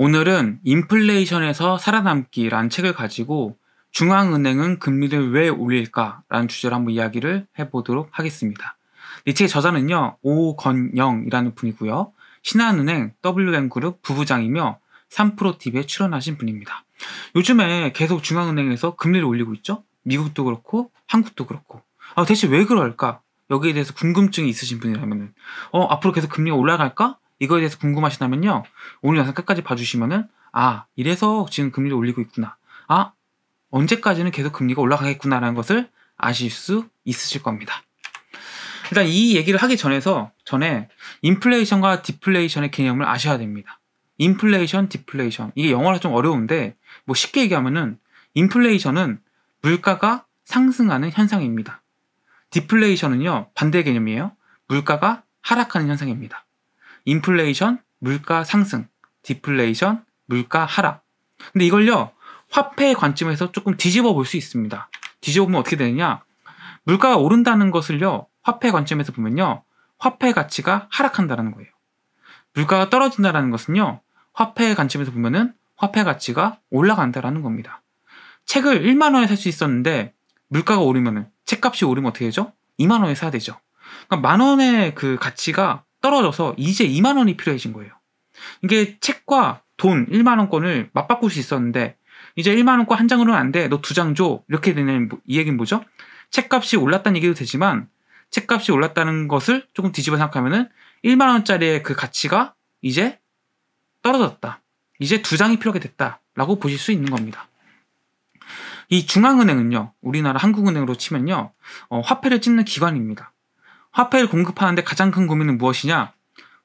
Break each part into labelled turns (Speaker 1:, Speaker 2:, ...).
Speaker 1: 오늘은 인플레이션에서 살아남기란 책을 가지고 중앙은행은 금리를 왜 올릴까라는 주제로 한번 이야기를 해보도록 하겠습니다. 이 책의 저자는요, 오건영이라는 분이고요. 신한은행 WM그룹 부부장이며 3프로TV에 출연하신 분입니다. 요즘에 계속 중앙은행에서 금리를 올리고 있죠? 미국도 그렇고 한국도 그렇고 아, 대체 왜 그럴까? 여기에 대해서 궁금증이 있으신 분이라면 어, 앞으로 계속 금리가 올라갈까? 이거에 대해서 궁금하시다면요. 오늘 영상 끝까지 봐주시면은 아 이래서 지금 금리를 올리고 있구나. 아 언제까지는 계속 금리가 올라가겠구나라는 것을 아실 수 있으실 겁니다. 일단 이 얘기를 하기 전에서 전에 인플레이션과 디플레이션의 개념을 아셔야 됩니다. 인플레이션, 디플레이션 이게 영어로좀 어려운데 뭐 쉽게 얘기하면은 인플레이션은 물가가 상승하는 현상입니다. 디플레이션은요 반대 개념이에요. 물가가 하락하는 현상입니다. 인플레이션, 물가 상승, 디플레이션, 물가 하락. 근데 이걸요, 화폐의 관점에서 조금 뒤집어 볼 수 있습니다. 뒤집어 보면 어떻게 되느냐? 물가가 오른다는 것을요, 화폐 관점에서 보면요, 화폐 가치가 하락한다는 거예요. 물가가 떨어진다는 것은요, 화폐 의 관점에서 보면은 화폐 가치가 올라간다라는 겁니다. 책을 1만 원에 살 수 있었는데 물가가 오르면은 책값이 오르면 어떻게 되죠? 2만 원에 사야 되죠. 그러니까 만 원의 그 가치가 떨어져서 이제 2만 원이 필요해진 거예요. 이게 책과 돈 1만 원권을 맞바꿀 수 있었는데 이제 1만 원권 한 장으로는 안 돼. 너 두 장 줘. 이렇게 되는 뭐, 이 얘기는 뭐죠? 책값이 올랐다는 얘기도 되지만 책값이 올랐다는 것을 조금 뒤집어 생각하면은 1만 원짜리의 그 가치가 이제 떨어졌다. 이제 두 장이 필요하게 됐다라고 보실 수 있는 겁니다. 이 중앙은행은요, 우리나라 한국은행으로 치면요, 어, 화폐를 찍는 기관입니다. 화폐를 공급하는데 가장 큰 고민은 무엇이냐?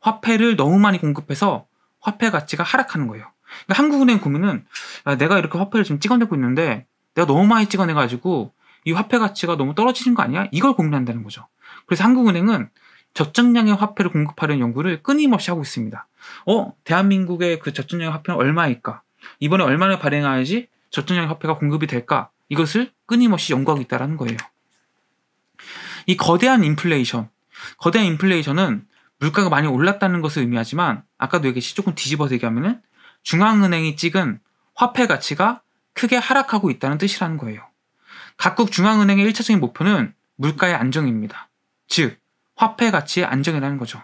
Speaker 1: 화폐를 너무 많이 공급해서 화폐 가치가 하락하는 거예요. 그러니까 한국은행 고민은 야, 아, 내가 이렇게 화폐를 지금 찍어내고 있는데 내가 너무 많이 찍어내가지고 이 화폐 가치가 너무 떨어지는 거 아니야? 이걸 고민한다는 거죠. 그래서 한국은행은 적정량의 화폐를 공급하려는 연구를 끊임없이 하고 있습니다. 어? 대한민국의 그 적정량의 화폐는 얼마일까? 이번에 얼마나 발행해야지 적정량의 화폐가 공급이 될까? 이것을 끊임없이 연구하고 있다는 거예요. 이 거대한 인플레이션, 거대한 인플레이션은 물가가 많이 올랐다는 것을 의미하지만 아까도 얘기했듯이 조금 뒤집어서 얘기하면은 중앙은행이 찍은 화폐 가치가 크게 하락하고 있다는 뜻이라는 거예요. 각국 중앙은행의 1차적인 목표는 물가의 안정입니다. 즉, 화폐 가치의 안정이라는 거죠.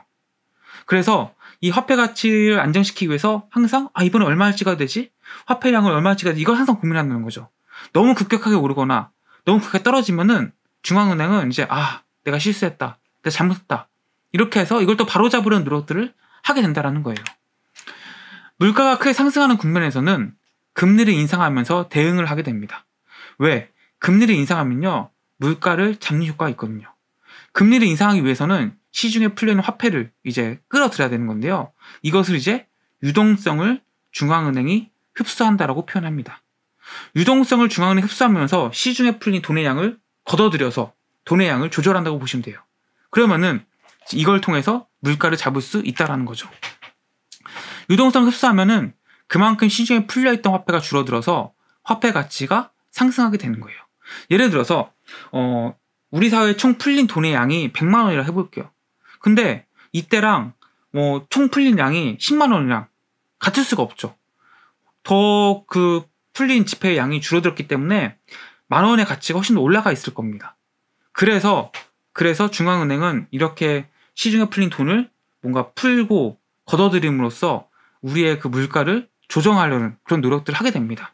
Speaker 1: 그래서 이 화폐 가치를 안정시키기 위해서 항상 아 이번에 얼마를 찍어야 되지? 화폐량을 얼마를 찍어야 되지? 이걸 항상 고민한다는 거죠. 너무 급격하게 오르거나 너무 급격하게 떨어지면은 중앙은행은 이제 아 내가 실수했다, 내가 잘못했다 이렇게 해서 이걸 또 바로잡으려는 노력들을 하게 된다라는 거예요. 물가가 크게 상승하는 국면에서는 금리를 인상하면서 대응을 하게 됩니다. 왜? 금리를 인상하면요 물가를 잡는 효과가 있거든요. 금리를 인상하기 위해서는 시중에 풀려있는 화폐를 이제 끌어들여야 되는 건데요. 이것을 이제 유동성을 중앙은행이 흡수한다라고 표현합니다. 유동성을 중앙은행 흡수하면서 시중에 풀린 돈의 양을 걷어들여서 돈의 양을 조절한다고 보시면 돼요. 그러면은 이걸 통해서 물가를 잡을 수 있다라는 거죠. 유동성 흡수하면은 그만큼 시중에 풀려있던 화폐가 줄어들어서 화폐 가치가 상승하게 되는 거예요. 예를 들어서 어, 우리 사회에 총 풀린 돈의 양이 100만 원이라 해볼게요. 근데 이때랑 어, 총 풀린 양이 10만 원이랑 같을 수가 없죠. 더 그 풀린 지폐의 양이 줄어들었기 때문에 만 원의 가치가 훨씬 더 올라가 있을 겁니다. 그래서 그래서 중앙은행은 이렇게 시중에 풀린 돈을 뭔가 풀고 걷어들임으로써 우리의 그 물가를 조정하려는 그런 노력들을 하게 됩니다.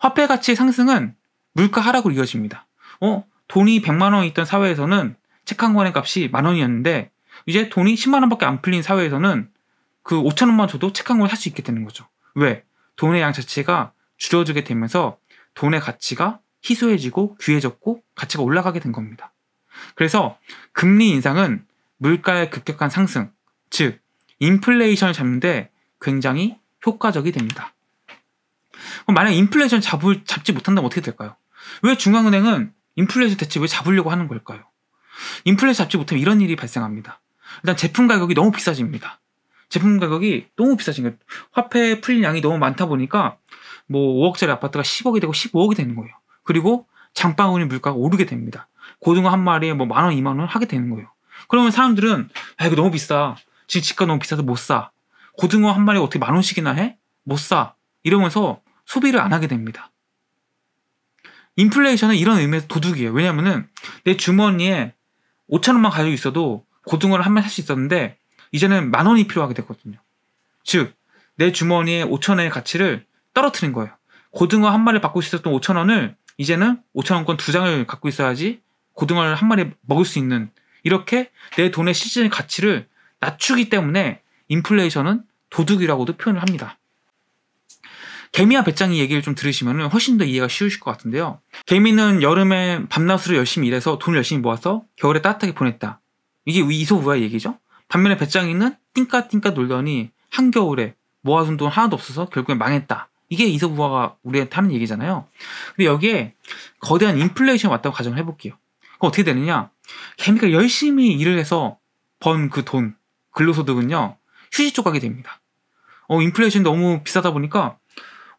Speaker 1: 화폐 가치의 상승은 물가 하락으로 이어집니다. 어, 돈이 100만 원 있던 사회에서는 책 한 권의 값이 만 원이었는데 이제 돈이 10만 원밖에 안 풀린 사회에서는 그 5천 원만 줘도 책 한 권을 살 수 있게 되는 거죠. 왜? 돈의 양 자체가 줄어들게 되면서 돈의 가치가 희소해지고 귀해졌고 가치가 올라가게 된 겁니다. 그래서 금리 인상은 물가의 급격한 상승, 즉 인플레이션을 잡는데 굉장히 효과적이 됩니다. 만약 인플레이션 잡을, 잡지 못한다면 어떻게 될까요? 왜 중앙은행은 인플레이션 대체 왜 잡으려고 하는 걸까요? 인플레이션 잡지 못하면 이런 일이 발생합니다. 일단 제품 가격이 너무 비싸집니다. 제품 가격이 너무 비싸진 거예요. 화폐 풀린 양이 너무 많다 보니까 뭐 5억짜리 아파트가 10억이 되고 15억이 되는 거예요. 그리고 장바구니 물가가 오르게 됩니다. 고등어 한 마리에 뭐 만 원, 이만 원 하게 되는 거예요. 그러면 사람들은 아 이거 너무 비싸. 지금 집값 너무 비싸서 못 사. 고등어 한 마리 어떻게 만 원씩이나 해? 못 사. 이러면서 소비를 안 하게 됩니다. 인플레이션은 이런 의미에서 도둑이에요. 왜냐면은 내 주머니에 5천 원만 가지고 있어도 고등어를 한 마리 살 수 있었는데 이제는 만 원이 필요하게 됐거든요. 즉, 내 주머니에 5천 원의 가치를 떨어뜨린 거예요. 고등어 한 마리 받고 있었던 5천 원을 이제는 5천 원권 두 장을 갖고 있어야지 고등어를 한 마리 먹을 수 있는 이렇게 내 돈의 시즌 의 가치를 낮추기 때문에 인플레이션은 도둑이라고도 표현을 합니다. 개미와 배짱이 얘기를 좀 들으시면 훨씬 더 이해가 쉬우실 것 같은데요. 개미는 여름에 밤낮으로 열심히 일해서 돈을 열심히 모아서 겨울에 따뜻하게 보냈다. 이게 이소우의 얘기죠. 반면에 배짱이는 띵까띵까 놀더니 한겨울에 모아둔 돈 하나도 없어서 결국엔 망했다. 이게 이소부하가 우리한테 하는 얘기잖아요. 근데 여기에 거대한 인플레이션 이 왔다고 가정을 해볼게요. 그럼 어떻게 되느냐? 개미가 열심히 일을 해서 번 그 돈, 근로소득은요, 휴지 조각이 됩니다. 어, 인플레이션 너무 비싸다 보니까,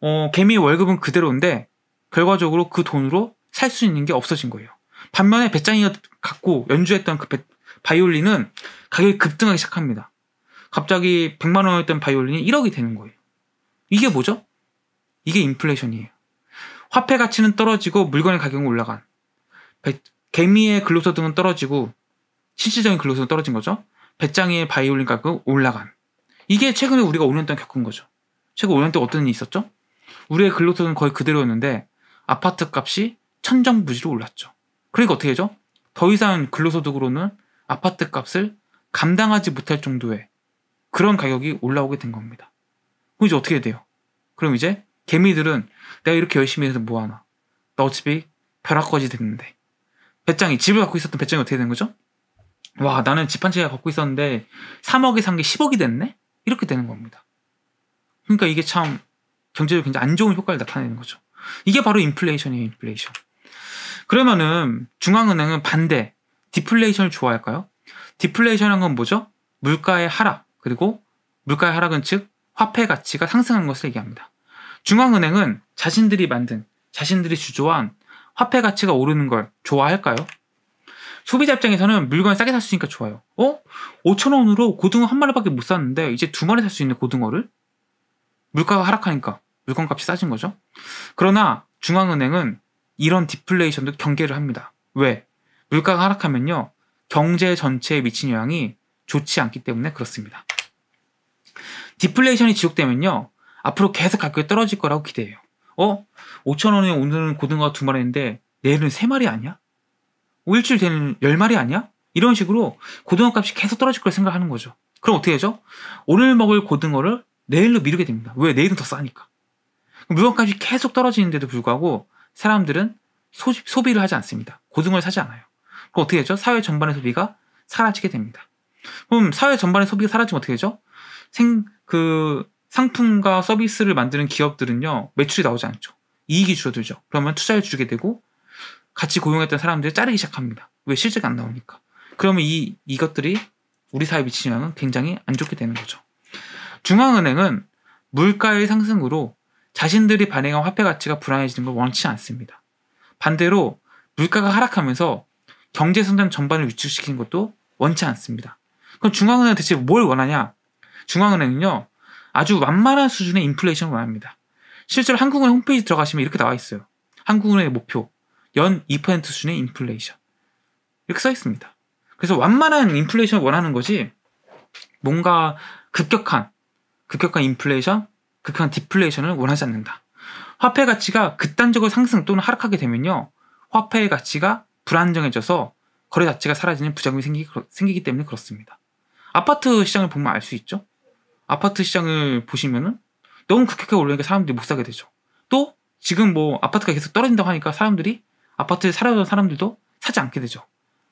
Speaker 1: 어, 개미의 월급은 그대로인데, 결과적으로 그 돈으로 살 수 있는 게 없어진 거예요. 반면에 배짱이가 갖고 연주했던 그 배, 바이올린은 가격이 급등하기 시작합니다. 갑자기 100만 원이었던 바이올린이 1억이 되는 거예요. 이게 뭐죠? 이게 인플레이션이에요. 화폐 가치는 떨어지고 물건의 가격은 올라간. 개미의 근로소득은 떨어지고 실질적인 근로소득은 떨어진 거죠. 배짱이의 바이올린 가격은 올라간. 이게 최근에 우리가 5년 동안 겪은 거죠. 최근 5년 동안 어떤 일이 있었죠? 우리의 근로소득은 거의 그대로였는데 아파트 값이 천정부지로 올랐죠. 그러니까 어떻게 되죠? 더 이상 근로소득으로는 아파트 값을 감당하지 못할 정도의 그런 가격이 올라오게 된 겁니다. 그럼 이제 어떻게 돼요? 그럼 이제 개미들은 내가 이렇게 열심히 해서 뭐하나. 나 어차피 벼락거지 됐는데. 배짱이, 집을 갖고 있었던 배짱이 어떻게 된 거죠? 와, 나는 집 한 채 갖고 있었는데 3억에 산게 10억이 됐네? 이렇게 되는 겁니다. 그러니까 이게 참 경제적으로 굉장히 안 좋은 효과를 나타내는 거죠. 이게 바로 인플레이션이에요, 인플레이션. 그러면은 중앙은행은 반대, 디플레이션을 좋아할까요? 디플레이션한 건 뭐죠? 물가의 하락, 그리고 물가의 하락은 즉 화폐 가치가 상승한 것을 얘기합니다. 중앙은행은 자신들이 만든, 자신들이 주조한 화폐 가치가 오르는 걸 좋아할까요? 소비자 입장에서는 물건 을 싸게 살 수 있으니까 좋아요. 어? 5천원으로 고등어 한 마리밖에 못 샀는데 이제 두 마리 살 수 있는 고등어를? 물가가 하락하니까 물건값이 싸진 거죠. 그러나 중앙은행은 이런 디플레이션도 경계를 합니다. 왜? 물가가 하락하면요. 경제 전체에 미친 영향이 좋지 않기 때문에 그렇습니다. 디플레이션이 지속되면요. 앞으로 계속 가격이 떨어질 거라고 기대해요. 어? 5천 원에 오늘은 고등어 두 마리인데 내일은 세 마리 아니야? 일주일 되는 열 마리 아니야? 이런 식으로 고등어 값이 계속 떨어질 걸 생각하는 거죠. 그럼 어떻게 되죠? 오늘 먹을 고등어를 내일로 미루게 됩니다. 왜? 내일은 더 싸니까. 물건값이 계속 떨어지는데도 불구하고 사람들은 소, 소비를 하지 않습니다. 고등어를 사지 않아요. 그럼 어떻게 되죠? 사회 전반의 소비가 사라지게 됩니다. 그럼 사회 전반의 소비가 사라지면 어떻게 되죠? 생, 그, 상품과 서비스를 만드는 기업들은요, 매출이 나오지 않죠. 이익이 줄어들죠. 그러면 투자를 줄게 되고, 같이 고용했던 사람들이 자르기 시작합니다. 왜 실적이 안 나오니까. 그러면 이, 이것들이 우리 사회에 미치는 영향은 굉장히 안 좋게 되는 거죠. 중앙은행은 물가의 상승으로 자신들이 반행한 화폐 가치가 불안해지는 걸 원치 않습니다. 반대로 물가가 하락하면서 경제성장 전반을 위축시키는 것도 원치 않습니다. 그럼 중앙은행은 대체 뭘 원하냐? 중앙은행은요, 아주 완만한 수준의 인플레이션을 원합니다 실제로 한국은행 홈페이지 들어가시면 이렇게 나와 있어요. 한국은행의 목표 연 2% 수준의 인플레이션 이렇게 써 있습니다. 그래서 완만한 인플레이션을 원하는 거지 뭔가 급격한 급격한 인플레이션, 급격한 디플레이션을 원하지 않는다. 화폐 가치가 극단적으로 상승 또는 하락하게 되면요. 화폐의 가치가 불안정해져서 거래 자체가 사라지는 부작용이 생기, 생기기 때문에 그렇습니다. 아파트 시장을 보면 알 수 있죠. 아파트 시장을 보시면은 너무 급격하게 오르니까 사람들이 못 사게 되죠. 또 지금 뭐 아파트가 계속 떨어진다고 하니까 사람들이 아파트에 살아던 사람들도 사지 않게 되죠.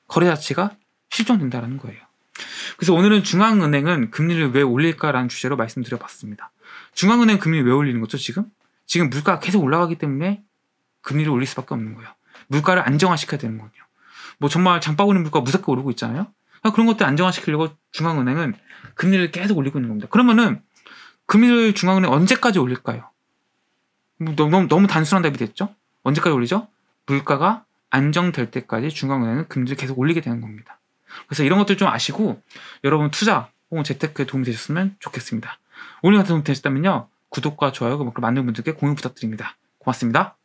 Speaker 1: 거래 자체가 실종된다라는 거예요. 그래서 오늘은 중앙은행은 금리를 왜 올릴까라는 주제로 말씀드려봤습니다. 중앙은행 금리 를왜 올리는 거죠 지금? 지금 물가가 계속 올라가기 때문에 금리를 올릴 수밖에 없는 거예요. 물가를 안정화시켜야 되는 거예요. 뭐 정말 장바구니 물가 무섭게 오르고 있잖아요. 아, 그런 것들 안정화시키려고 중앙은행은 금리를 계속 올리고 있는 겁니다. 그러면은 금리를 중앙은행 언제까지 올릴까요? 뭐 너무, 너무 단순한 답이 됐죠? 언제까지 올리죠? 물가가 안정될 때까지 중앙은행은 금리를 계속 올리게 되는 겁니다. 그래서 이런 것들 좀 아시고 여러분 투자 혹은 재테크에 도움이 되셨으면 좋겠습니다. 오늘 같은 도움 되셨다면요. 구독과 좋아요 그리고 많은 분들께 공유 부탁드립니다. 고맙습니다.